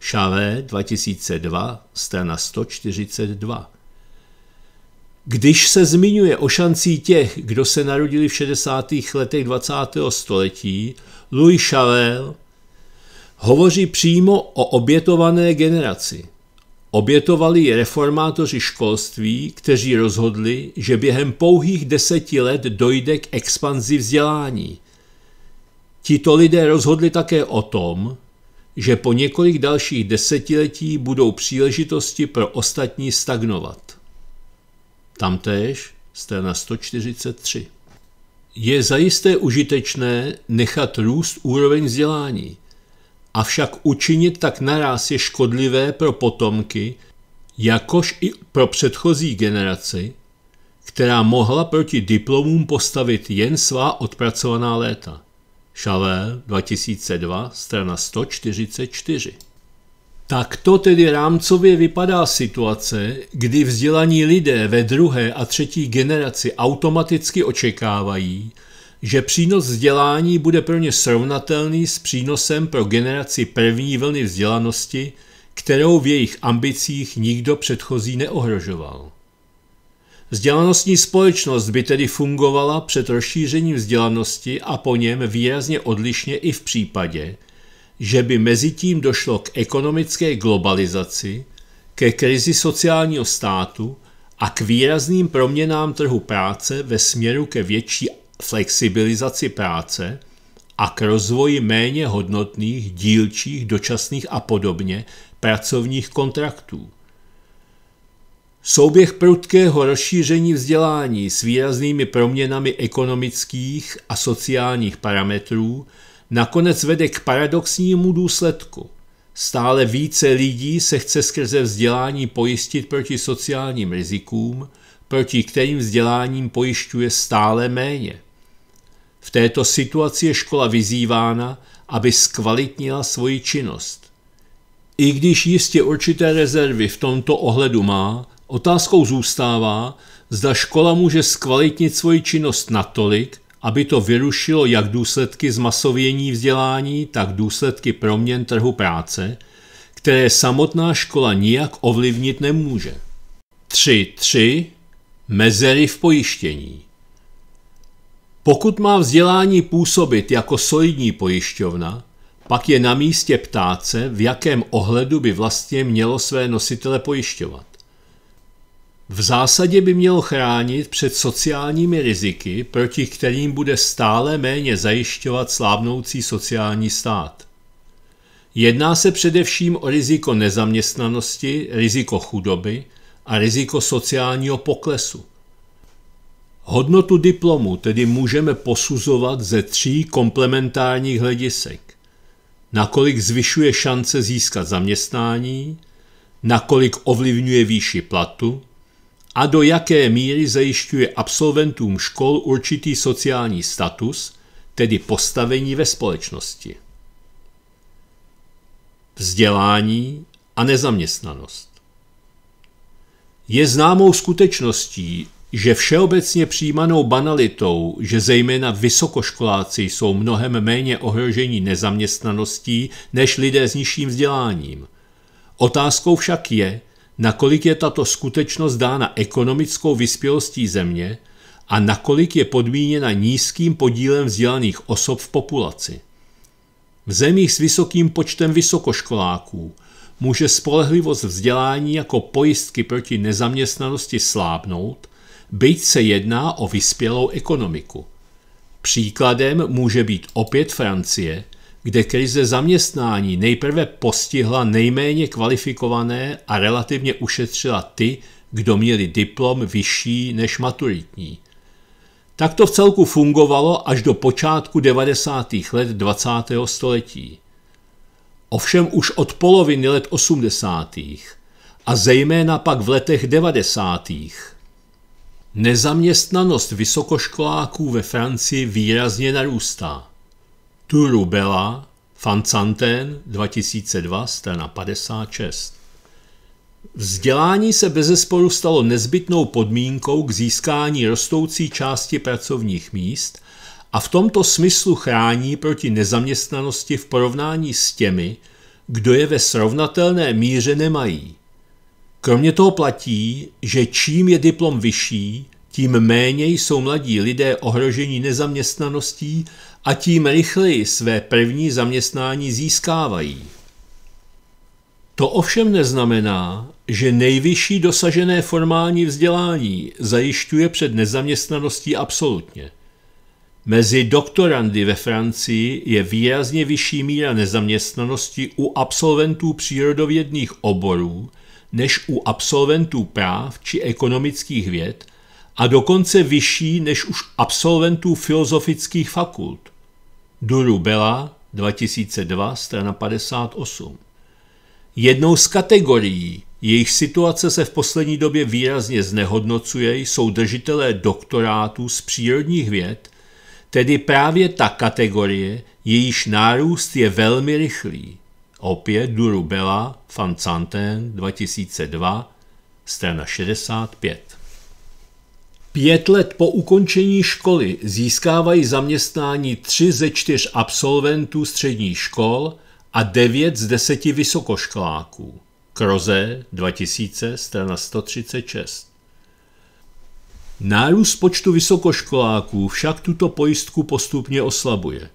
Chavé 2002, strana 142. Když se zmiňuje o šancí těch, kdo se narodili v 60. letech 20. století, Louis Chavel, hovoří přímo o obětované generaci. Obětovali je reformátoři školství, kteří rozhodli, že během pouhých deseti let dojde k expanzi vzdělání. Tito lidé rozhodli také o tom, že po několik dalších desetiletí budou příležitosti pro ostatní stagnovat. Tamtéž strana 143. Je zajisté užitečné nechat růst úroveň vzdělání, avšak učinit tak naraz je škodlivé pro potomky, jakož i pro předchozí generaci, která mohla proti diplomům postavit jen svá odpracovaná léta. Šavel 2002, strana 144. Takto tedy rámcově vypadá situace, kdy vzdělaní lidé ve druhé a třetí generaci automaticky očekávají, že přínos vzdělání bude pro ně srovnatelný s přínosem pro generaci první vlny vzdělanosti, kterou v jejich ambicích nikdo předchozí neohrožoval. Vzdělanostní společnost by tedy fungovala před rozšířením vzdělanosti a po něm výrazně odlišně i v případě, že by mezi tím došlo k ekonomické globalizaci, ke krizi sociálního státu a k výrazným proměnám trhu práce ve směru ke větší flexibilizaci práce a k rozvoji méně hodnotných, dílčích, dočasných a podobně pracovních kontraktů. Souběh prudkého rozšíření vzdělání s výraznými proměnami ekonomických a sociálních parametrů nakonec vede k paradoxnímu důsledku. Stále více lidí se chce skrze vzdělání pojistit proti sociálním rizikům, proti kterým vzděláním pojišťuje stále méně. V této situaci je škola vyzývána, aby zkvalitnila svoji činnost. I když jistě určité rezervy v tomto ohledu má, otázkou zůstává, zda škola může zkvalitnit svoji činnost natolik, aby to vyrušilo jak důsledky zmasovění vzdělání, tak důsledky proměn trhu práce, které samotná škola nijak ovlivnit nemůže. 3.3. Mezery v pojištění Pokud má vzdělání působit jako solidní pojišťovna, pak je na místě ptát se, v jakém ohledu by vlastně mělo své nositele pojišťovat v zásadě by měl chránit před sociálními riziky, proti kterým bude stále méně zajišťovat slábnoucí sociální stát. Jedná se především o riziko nezaměstnanosti, riziko chudoby a riziko sociálního poklesu. Hodnotu diplomu tedy můžeme posuzovat ze tří komplementárních hledisek. Nakolik zvyšuje šance získat zaměstnání, nakolik ovlivňuje výši platu a do jaké míry zajišťuje absolventům škol určitý sociální status, tedy postavení ve společnosti. Vzdělání a nezaměstnanost. Je známou skutečností, že všeobecně přijímanou banalitou, že zejména vysokoškoláci jsou mnohem méně ohroženi nezaměstnaností než lidé s nižším vzděláním. Otázkou však je, nakolik je tato skutečnost dána ekonomickou vyspělostí země a nakolik je podmíněna nízkým podílem vzdělaných osob v populaci. V zemích s vysokým počtem vysokoškoláků může spolehlivost vzdělání jako pojistky proti nezaměstnanosti slábnout, byť se jedná o vyspělou ekonomiku. Příkladem může být opět Francie – kde krize zaměstnání nejprve postihla nejméně kvalifikované a relativně ušetřila ty, kdo měli diplom vyšší než maturitní. Tak to v celku fungovalo až do počátku 90. let 20. století. Ovšem už od poloviny let 80. a zejména pak v letech 90. Nezaměstnanost vysokoškoláků ve Francii výrazně narůstá. Turu Bela, Van 2002, strana 56. Vzdělání se bezesporu stalo nezbytnou podmínkou k získání rostoucí části pracovních míst a v tomto smyslu chrání proti nezaměstnanosti v porovnání s těmi, kdo je ve srovnatelné míře nemají. Kromě toho platí, že čím je diplom vyšší, tím méně jsou mladí lidé ohroženi nezaměstnaností a tím rychleji své první zaměstnání získávají. To ovšem neznamená, že nejvyšší dosažené formální vzdělání zajišťuje před nezaměstnaností absolutně. Mezi doktorandy ve Francii je výrazně vyšší míra nezaměstnanosti u absolventů přírodovědných oborů než u absolventů práv či ekonomických věd, a dokonce vyšší než už absolventů filozofických fakult. Duru Bela, 2002, strana 58. Jednou z kategorií, jejich situace se v poslední době výrazně znehodnocuje, jsou držitelé doktorátů z přírodních věd, tedy právě ta kategorie, jejíž nárůst je velmi rychlý. Opět Duru Bela, Van 2002, strana 65. Pět let po ukončení školy získávají zaměstnání tři ze čtyř absolventů středních škol a devět z deseti vysokoškoláků. Kroze 2000, strana 136. Nárůst počtu vysokoškoláků však tuto pojistku postupně oslabuje.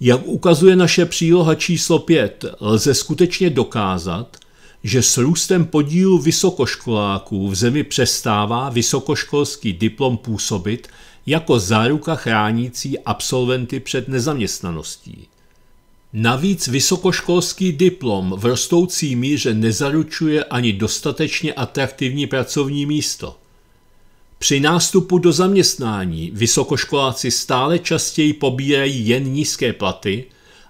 Jak ukazuje naše příloha číslo 5, lze skutečně dokázat, že s růstem podílu vysokoškoláků v zemi přestává vysokoškolský diplom působit jako záruka chránící absolventy před nezaměstnaností. Navíc vysokoškolský diplom v rostoucí míře nezaručuje ani dostatečně atraktivní pracovní místo. Při nástupu do zaměstnání vysokoškoláci stále častěji pobírají jen nízké platy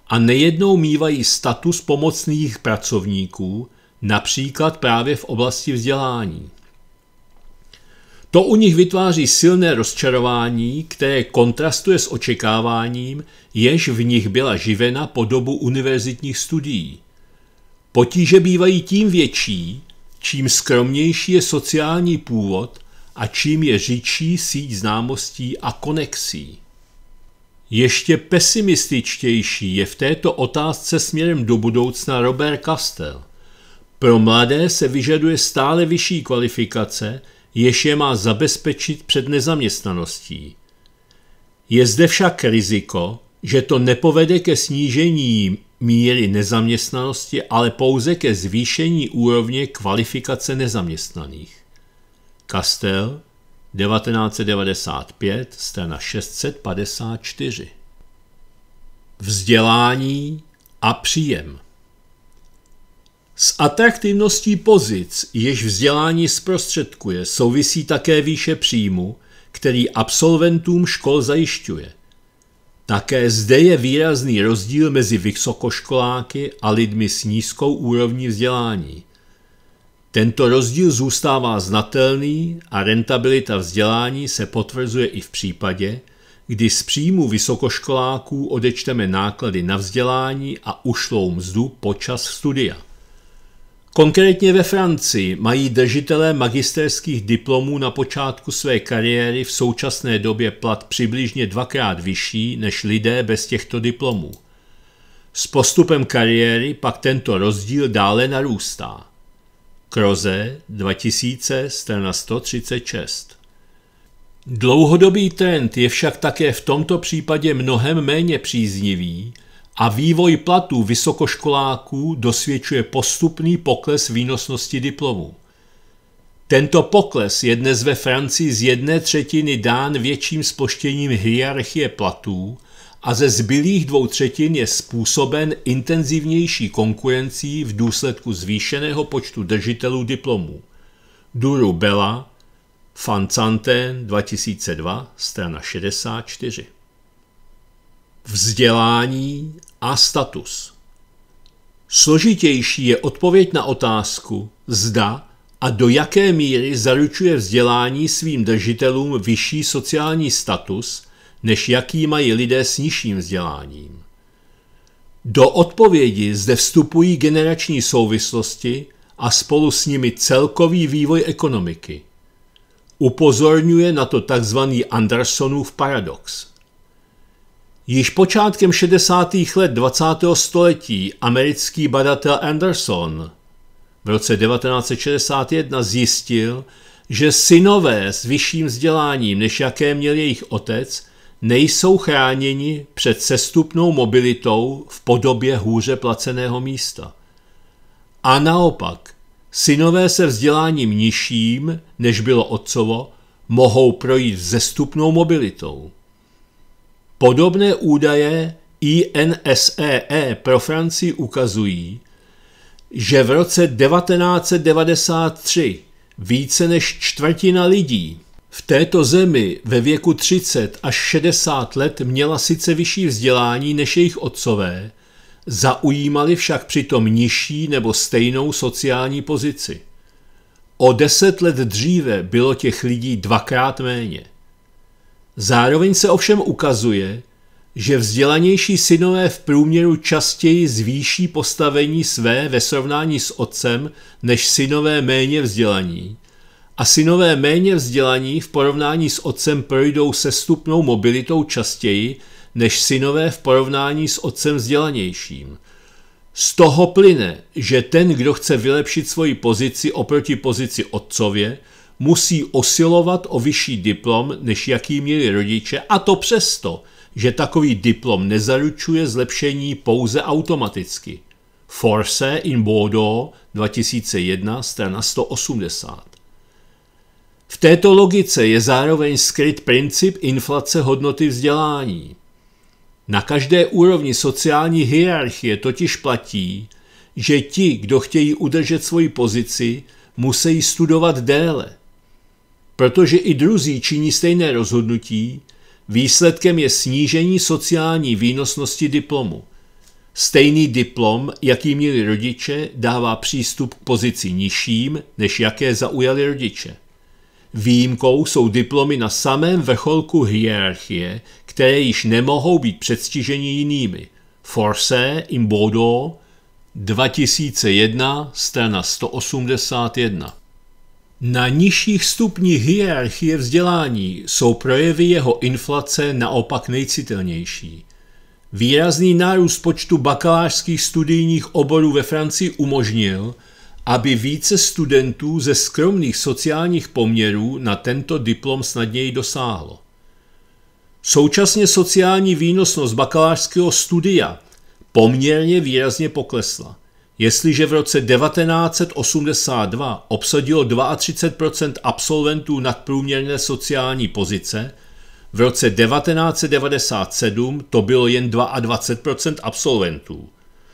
a nejednou mývají status pomocných pracovníků, například právě v oblasti vzdělání. To u nich vytváří silné rozčarování, které kontrastuje s očekáváním, jež v nich byla živena po dobu univerzitních studií. Potíže bývají tím větší, čím skromnější je sociální původ a čím je říčí síť známostí a konexí. Ještě pesimističtější je v této otázce směrem do budoucna Robert Castell. Pro mladé se vyžaduje stále vyšší kvalifikace, jež je má zabezpečit před nezaměstnaností. Je zde však riziko, že to nepovede ke snížení míry nezaměstnanosti, ale pouze ke zvýšení úrovně kvalifikace nezaměstnaných. Kastel 1995, strana 654. Vzdělání a příjem. S atraktivností pozic, jež vzdělání zprostředkuje, souvisí také výše příjmu, který absolventům škol zajišťuje. Také zde je výrazný rozdíl mezi vysokoškoláky a lidmi s nízkou úrovní vzdělání. Tento rozdíl zůstává znatelný a rentabilita vzdělání se potvrzuje i v případě, kdy z příjmu vysokoškoláků odečteme náklady na vzdělání a ušlou mzdu počas studia. Konkrétně ve Francii mají držitelé magisterských diplomů na počátku své kariéry v současné době plat přibližně dvakrát vyšší než lidé bez těchto diplomů. S postupem kariéry pak tento rozdíl dále narůstá. Kroze 2000 strana 136 Dlouhodobý trend je však také v tomto případě mnohem méně příznivý, a vývoj platů vysokoškoláků dosvědčuje postupný pokles výnosnosti diplomů. Tento pokles je dnes ve Francii z jedné třetiny dán větším spoštěním hierarchie platů a ze zbylých dvou třetin je způsoben intenzivnější konkurencí v důsledku zvýšeného počtu držitelů diplomů. Duru Bella, Fanzanten 2002, strana 64 vzdělání a status. Složitější je odpověď na otázku, zda a do jaké míry zaručuje vzdělání svým držitelům vyšší sociální status, než jaký mají lidé s nižším vzděláním. Do odpovědi zde vstupují generační souvislosti a spolu s nimi celkový vývoj ekonomiky. Upozorňuje na to tzv. Andersonův paradox – Již počátkem 60. let 20. století americký badatel Anderson v roce 1961 zjistil, že synové s vyšším vzděláním, než jaké měl jejich otec, nejsou chráněni před sestupnou mobilitou v podobě hůře placeného místa. A naopak, synové se vzděláním nižším, než bylo otcovo, mohou projít zestupnou mobilitou. Podobné údaje INSEE e pro Francii ukazují, že v roce 1993 více než čtvrtina lidí v této zemi ve věku 30 až 60 let měla sice vyšší vzdělání než jejich otcové, zaujímali však přitom nižší nebo stejnou sociální pozici. O deset let dříve bylo těch lidí dvakrát méně. Zároveň se ovšem ukazuje, že vzdělanější synové v průměru častěji zvýší postavení své ve srovnání s otcem než synové méně vzdělaní. A synové méně vzdělaní v porovnání s otcem projdou se stupnou mobilitou častěji než synové v porovnání s otcem vzdělanějším. Z toho plyne, že ten, kdo chce vylepšit svoji pozici oproti pozici otcově, musí osilovat o vyšší diplom, než jaký měli rodiče, a to přesto, že takový diplom nezaručuje zlepšení pouze automaticky. Force in Bordeaux 2001, strana 180. V této logice je zároveň skryt princip inflace hodnoty vzdělání. Na každé úrovni sociální hierarchie totiž platí, že ti, kdo chtějí udržet svoji pozici, musí studovat déle – Protože i druzí činí stejné rozhodnutí, výsledkem je snížení sociální výnosnosti diplomu. Stejný diplom, jaký měli rodiče, dává přístup k pozici nižším, než jaké zaujali rodiče. Výjimkou jsou diplomy na samém vrcholku hierarchie, které již nemohou být předstiženi jinými. Force in Bodo 2001, strana 181. Na nižších stupních hierarchie vzdělání jsou projevy jeho inflace naopak nejcitelnější. Výrazný nárůst počtu bakalářských studijních oborů ve Francii umožnil, aby více studentů ze skromných sociálních poměrů na tento diplom snadněji dosáhlo. Současně sociální výnosnost bakalářského studia poměrně výrazně poklesla. Jestliže v roce 1982 obsadilo 32 absolventů nadprůměrné sociální pozice, v roce 1997 to bylo jen 22 absolventů.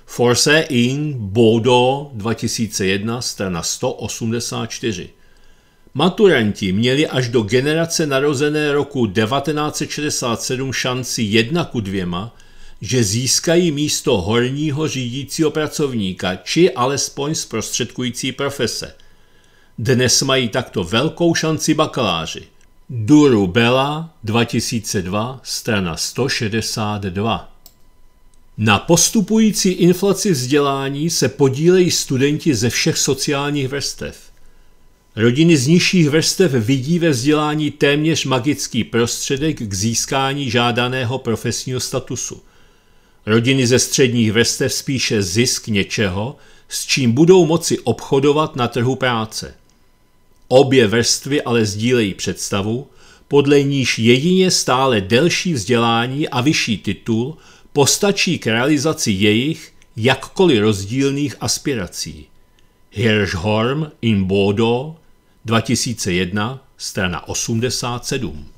Force in Bodo 2001, strana 184. Maturanti měli až do generace narozené roku 1967 šanci 1 ku 2, že získají místo horního řídícího pracovníka či alespoň zprostředkující profese. Dnes mají takto velkou šanci bakaláři. Duru Bela 2002, strana 162. Na postupující inflaci vzdělání se podílejí studenti ze všech sociálních vrstev. Rodiny z nižších vrstev vidí ve vzdělání téměř magický prostředek k získání žádaného profesního statusu. Rodiny ze středních vrstev spíše zisk něčeho, s čím budou moci obchodovat na trhu práce. Obě vrstvy ale sdílejí představu, podle níž jedině stále delší vzdělání a vyšší titul postačí k realizaci jejich jakkoliv rozdílných aspirací. Hirschhorn in Bodo 2001, strana 87